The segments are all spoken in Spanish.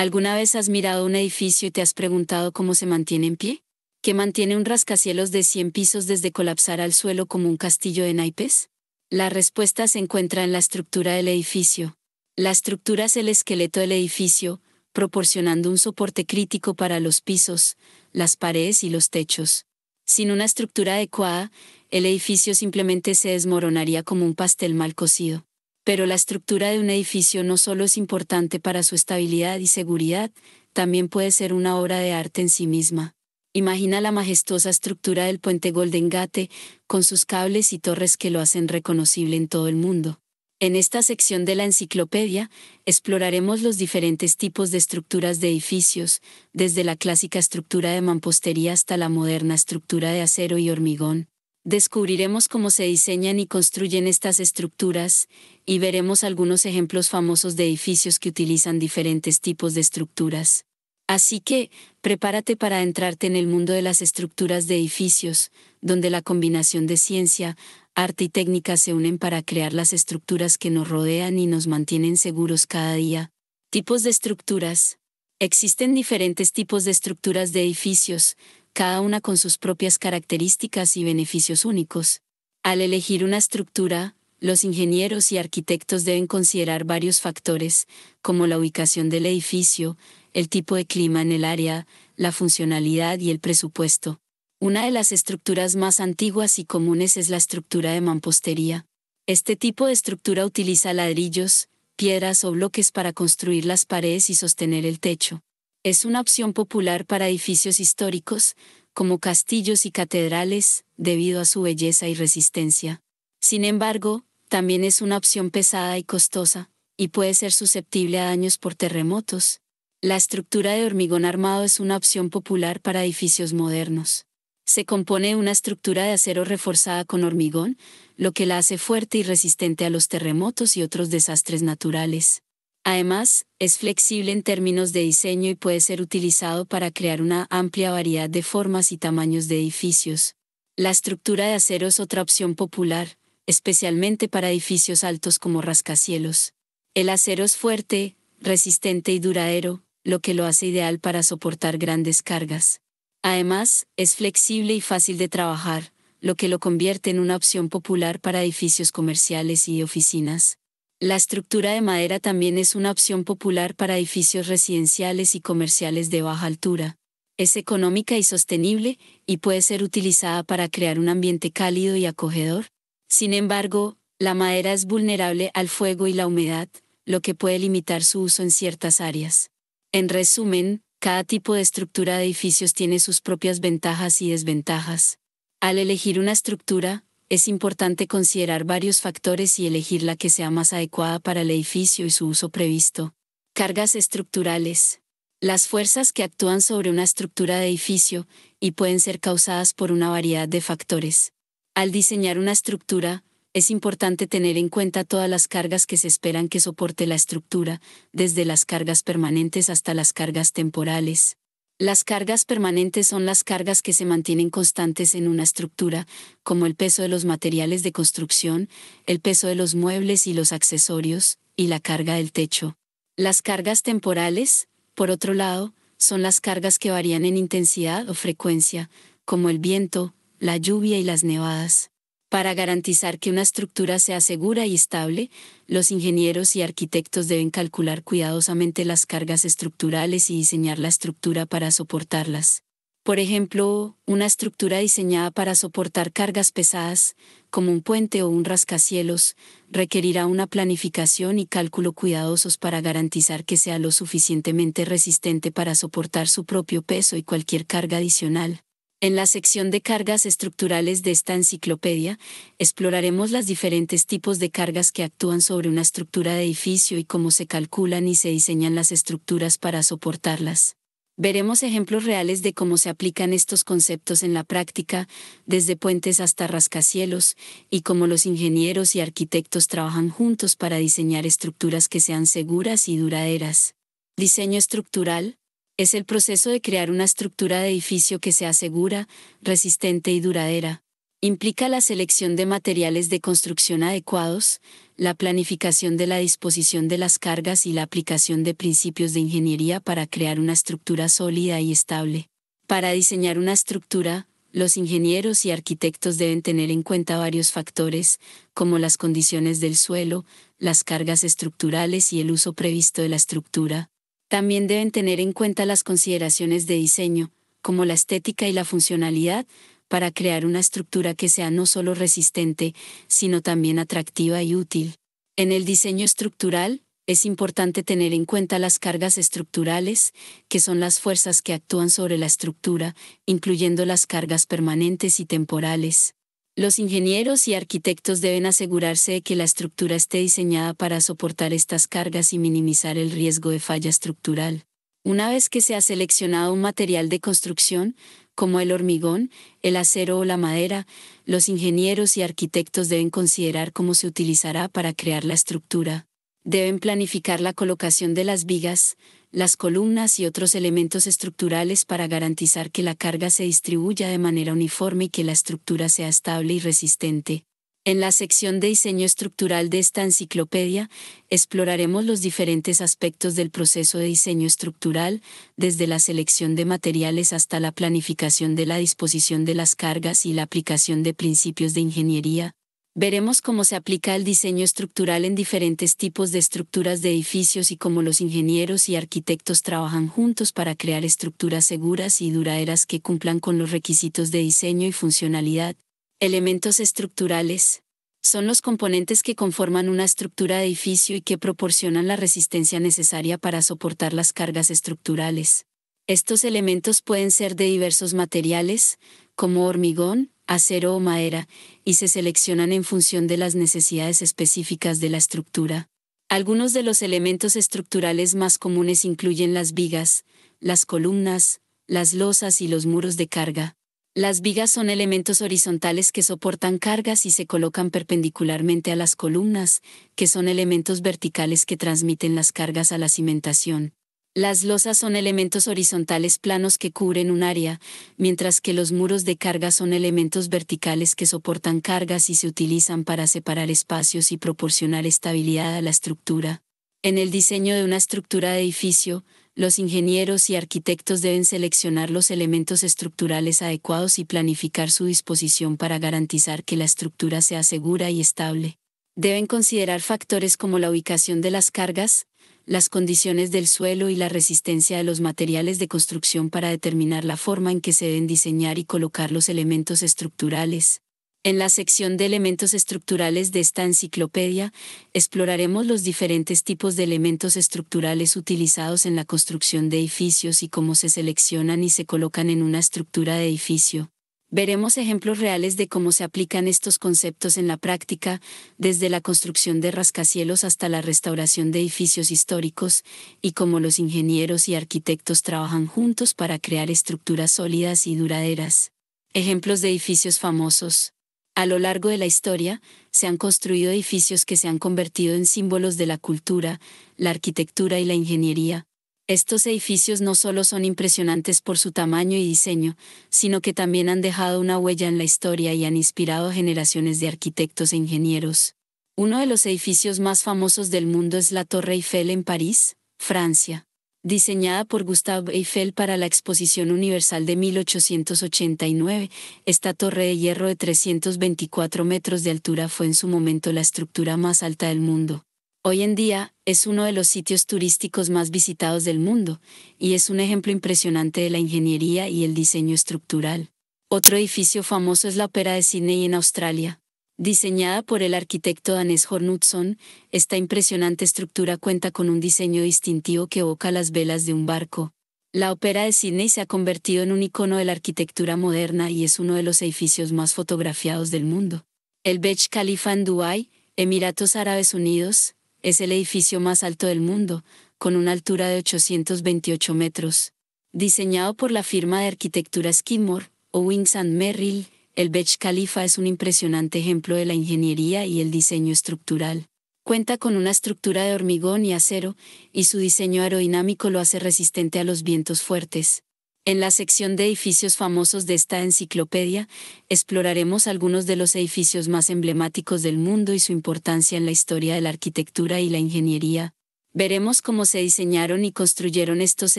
¿Alguna vez has mirado un edificio y te has preguntado cómo se mantiene en pie? ¿Qué mantiene un rascacielos de 100 pisos desde colapsar al suelo como un castillo de naipes? La respuesta se encuentra en la estructura del edificio. La estructura es el esqueleto del edificio, proporcionando un soporte crítico para los pisos, las paredes y los techos. Sin una estructura adecuada, el edificio simplemente se desmoronaría como un pastel mal cocido. Pero la estructura de un edificio no solo es importante para su estabilidad y seguridad, también puede ser una obra de arte en sí misma. Imagina la majestuosa estructura del puente Golden Gate, con sus cables y torres que lo hacen reconocible en todo el mundo. En esta sección de la enciclopedia, exploraremos los diferentes tipos de estructuras de edificios, desde la clásica estructura de mampostería hasta la moderna estructura de acero y hormigón, Descubriremos cómo se diseñan y construyen estas estructuras, y veremos algunos ejemplos famosos de edificios que utilizan diferentes tipos de estructuras. Así que, prepárate para entrarte en el mundo de las estructuras de edificios, donde la combinación de ciencia, arte y técnica se unen para crear las estructuras que nos rodean y nos mantienen seguros cada día. Tipos de estructuras. Existen diferentes tipos de estructuras de edificios, cada una con sus propias características y beneficios únicos. Al elegir una estructura, los ingenieros y arquitectos deben considerar varios factores, como la ubicación del edificio, el tipo de clima en el área, la funcionalidad y el presupuesto. Una de las estructuras más antiguas y comunes es la estructura de mampostería. Este tipo de estructura utiliza ladrillos, piedras o bloques para construir las paredes y sostener el techo. Es una opción popular para edificios históricos, como castillos y catedrales, debido a su belleza y resistencia. Sin embargo, también es una opción pesada y costosa, y puede ser susceptible a daños por terremotos. La estructura de hormigón armado es una opción popular para edificios modernos. Se compone de una estructura de acero reforzada con hormigón, lo que la hace fuerte y resistente a los terremotos y otros desastres naturales. Además, es flexible en términos de diseño y puede ser utilizado para crear una amplia variedad de formas y tamaños de edificios. La estructura de acero es otra opción popular, especialmente para edificios altos como rascacielos. El acero es fuerte, resistente y duradero, lo que lo hace ideal para soportar grandes cargas. Además, es flexible y fácil de trabajar, lo que lo convierte en una opción popular para edificios comerciales y oficinas. La estructura de madera también es una opción popular para edificios residenciales y comerciales de baja altura. Es económica y sostenible, y puede ser utilizada para crear un ambiente cálido y acogedor. Sin embargo, la madera es vulnerable al fuego y la humedad, lo que puede limitar su uso en ciertas áreas. En resumen, cada tipo de estructura de edificios tiene sus propias ventajas y desventajas. Al elegir una estructura, es importante considerar varios factores y elegir la que sea más adecuada para el edificio y su uso previsto. Cargas estructurales. Las fuerzas que actúan sobre una estructura de edificio y pueden ser causadas por una variedad de factores. Al diseñar una estructura, es importante tener en cuenta todas las cargas que se esperan que soporte la estructura, desde las cargas permanentes hasta las cargas temporales. Las cargas permanentes son las cargas que se mantienen constantes en una estructura, como el peso de los materiales de construcción, el peso de los muebles y los accesorios, y la carga del techo. Las cargas temporales, por otro lado, son las cargas que varían en intensidad o frecuencia, como el viento, la lluvia y las nevadas. Para garantizar que una estructura sea segura y estable, los ingenieros y arquitectos deben calcular cuidadosamente las cargas estructurales y diseñar la estructura para soportarlas. Por ejemplo, una estructura diseñada para soportar cargas pesadas, como un puente o un rascacielos, requerirá una planificación y cálculo cuidadosos para garantizar que sea lo suficientemente resistente para soportar su propio peso y cualquier carga adicional. En la sección de cargas estructurales de esta enciclopedia, exploraremos los diferentes tipos de cargas que actúan sobre una estructura de edificio y cómo se calculan y se diseñan las estructuras para soportarlas. Veremos ejemplos reales de cómo se aplican estos conceptos en la práctica, desde puentes hasta rascacielos, y cómo los ingenieros y arquitectos trabajan juntos para diseñar estructuras que sean seguras y duraderas. Diseño estructural, es el proceso de crear una estructura de edificio que sea segura, resistente y duradera. Implica la selección de materiales de construcción adecuados, la planificación de la disposición de las cargas y la aplicación de principios de ingeniería para crear una estructura sólida y estable. Para diseñar una estructura, los ingenieros y arquitectos deben tener en cuenta varios factores, como las condiciones del suelo, las cargas estructurales y el uso previsto de la estructura, también deben tener en cuenta las consideraciones de diseño, como la estética y la funcionalidad, para crear una estructura que sea no solo resistente, sino también atractiva y útil. En el diseño estructural, es importante tener en cuenta las cargas estructurales, que son las fuerzas que actúan sobre la estructura, incluyendo las cargas permanentes y temporales. Los ingenieros y arquitectos deben asegurarse de que la estructura esté diseñada para soportar estas cargas y minimizar el riesgo de falla estructural. Una vez que se ha seleccionado un material de construcción, como el hormigón, el acero o la madera, los ingenieros y arquitectos deben considerar cómo se utilizará para crear la estructura. Deben planificar la colocación de las vigas, las columnas y otros elementos estructurales para garantizar que la carga se distribuya de manera uniforme y que la estructura sea estable y resistente. En la sección de diseño estructural de esta enciclopedia, exploraremos los diferentes aspectos del proceso de diseño estructural, desde la selección de materiales hasta la planificación de la disposición de las cargas y la aplicación de principios de ingeniería, veremos cómo se aplica el diseño estructural en diferentes tipos de estructuras de edificios y cómo los ingenieros y arquitectos trabajan juntos para crear estructuras seguras y duraderas que cumplan con los requisitos de diseño y funcionalidad. Elementos estructurales. Son los componentes que conforman una estructura de edificio y que proporcionan la resistencia necesaria para soportar las cargas estructurales. Estos elementos pueden ser de diversos materiales, como hormigón, acero o madera, y se seleccionan en función de las necesidades específicas de la estructura. Algunos de los elementos estructurales más comunes incluyen las vigas, las columnas, las losas y los muros de carga. Las vigas son elementos horizontales que soportan cargas y se colocan perpendicularmente a las columnas, que son elementos verticales que transmiten las cargas a la cimentación. Las losas son elementos horizontales planos que cubren un área, mientras que los muros de carga son elementos verticales que soportan cargas y se utilizan para separar espacios y proporcionar estabilidad a la estructura. En el diseño de una estructura de edificio, los ingenieros y arquitectos deben seleccionar los elementos estructurales adecuados y planificar su disposición para garantizar que la estructura sea segura y estable. Deben considerar factores como la ubicación de las cargas, las condiciones del suelo y la resistencia de los materiales de construcción para determinar la forma en que se deben diseñar y colocar los elementos estructurales. En la sección de elementos estructurales de esta enciclopedia, exploraremos los diferentes tipos de elementos estructurales utilizados en la construcción de edificios y cómo se seleccionan y se colocan en una estructura de edificio. Veremos ejemplos reales de cómo se aplican estos conceptos en la práctica, desde la construcción de rascacielos hasta la restauración de edificios históricos, y cómo los ingenieros y arquitectos trabajan juntos para crear estructuras sólidas y duraderas. Ejemplos de edificios famosos. A lo largo de la historia, se han construido edificios que se han convertido en símbolos de la cultura, la arquitectura y la ingeniería, estos edificios no solo son impresionantes por su tamaño y diseño, sino que también han dejado una huella en la historia y han inspirado generaciones de arquitectos e ingenieros. Uno de los edificios más famosos del mundo es la Torre Eiffel en París, Francia. Diseñada por Gustave Eiffel para la Exposición Universal de 1889, esta torre de hierro de 324 metros de altura fue en su momento la estructura más alta del mundo. Hoy en día es uno de los sitios turísticos más visitados del mundo y es un ejemplo impresionante de la ingeniería y el diseño estructural. Otro edificio famoso es la Ópera de Sydney en Australia. Diseñada por el arquitecto danés Hornudson, esta impresionante estructura cuenta con un diseño distintivo que evoca las velas de un barco. La Ópera de Sydney se ha convertido en un icono de la arquitectura moderna y es uno de los edificios más fotografiados del mundo. El Bech Khalifa en Dubái, Emiratos Árabes Unidos, es el edificio más alto del mundo, con una altura de 828 metros. Diseñado por la firma de arquitectura Skidmore, Owings and Merrill, el Bech Khalifa es un impresionante ejemplo de la ingeniería y el diseño estructural. Cuenta con una estructura de hormigón y acero, y su diseño aerodinámico lo hace resistente a los vientos fuertes. En la sección de edificios famosos de esta enciclopedia, exploraremos algunos de los edificios más emblemáticos del mundo y su importancia en la historia de la arquitectura y la ingeniería. Veremos cómo se diseñaron y construyeron estos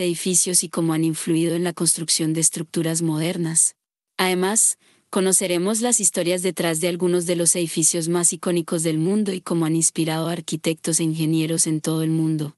edificios y cómo han influido en la construcción de estructuras modernas. Además, conoceremos las historias detrás de algunos de los edificios más icónicos del mundo y cómo han inspirado a arquitectos e ingenieros en todo el mundo.